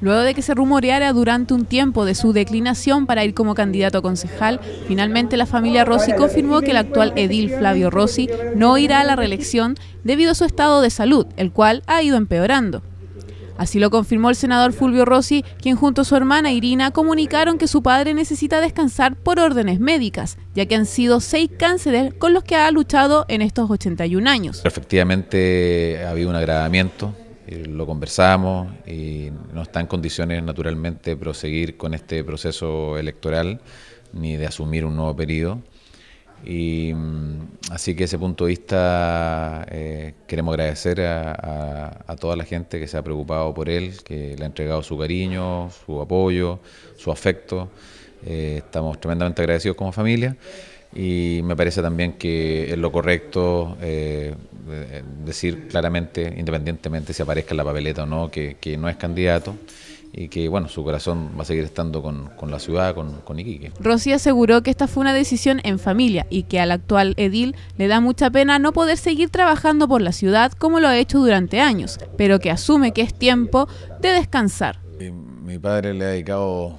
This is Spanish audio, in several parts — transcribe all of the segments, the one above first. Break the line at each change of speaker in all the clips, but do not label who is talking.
Luego de que se rumoreara durante un tiempo de su declinación para ir como candidato a concejal, finalmente la familia Rossi confirmó que el actual edil Flavio Rossi no irá a la reelección debido a su estado de salud, el cual ha ido empeorando. Así lo confirmó el senador Fulvio Rossi, quien junto a su hermana Irina comunicaron que su padre necesita descansar por órdenes médicas, ya que han sido seis cánceres con los que ha luchado en estos 81 años.
Efectivamente, ha habido un agravamiento lo conversamos y no está en condiciones naturalmente de proseguir con este proceso electoral ni de asumir un nuevo periodo. Y mm, así que ese punto de vista eh, queremos agradecer a, toda la gente que se ha preocupado por él, que le ha entregado su cariño, su apoyo, su afecto. Eh, estamos tremendamente agradecidos como familia y me parece también que es lo correcto eh, eh, decir claramente, independientemente si aparezca en la papeleta o no, que, no es candidato y que bueno, su corazón va a seguir estando con, la ciudad, con, con, Iquique.
Rosy aseguró que esta fue una decisión en familia y que al actual edil le da mucha pena no poder seguir trabajando por la ciudad como lo ha hecho durante años, pero que asume que es tiempo de descansar. Eh,
mi padre le ha dedicado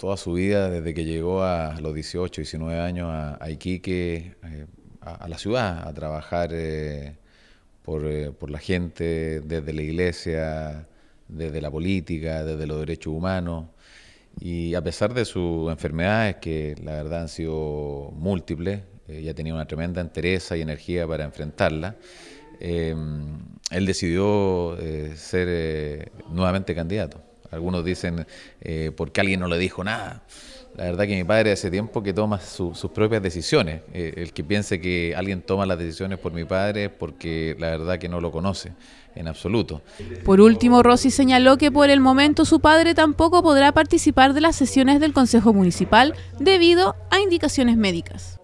toda su vida, desde que llegó a los 18, 19 años a, Iquique, eh, a, la ciudad, a trabajar eh, eh, por, la gente, desde la iglesia, desde la política, desde los derechos humanos. Y a pesar de sus enfermedades, que la verdad han sido múltiples, ya tenía una tremenda entereza y energía para enfrentarla. él decidió ser nuevamente candidato. Algunos dicen, eh, porque alguien no le dijo nada. La verdad que mi padre hace tiempo que toma sus propias decisiones. Eh, el que piense que alguien toma las decisiones por mi padre es porque la verdad que no lo conoce en absoluto.
Por último, Rossi señaló que por el momento su padre tampoco podrá participar de las sesiones del Consejo Municipal debido a indicaciones médicas.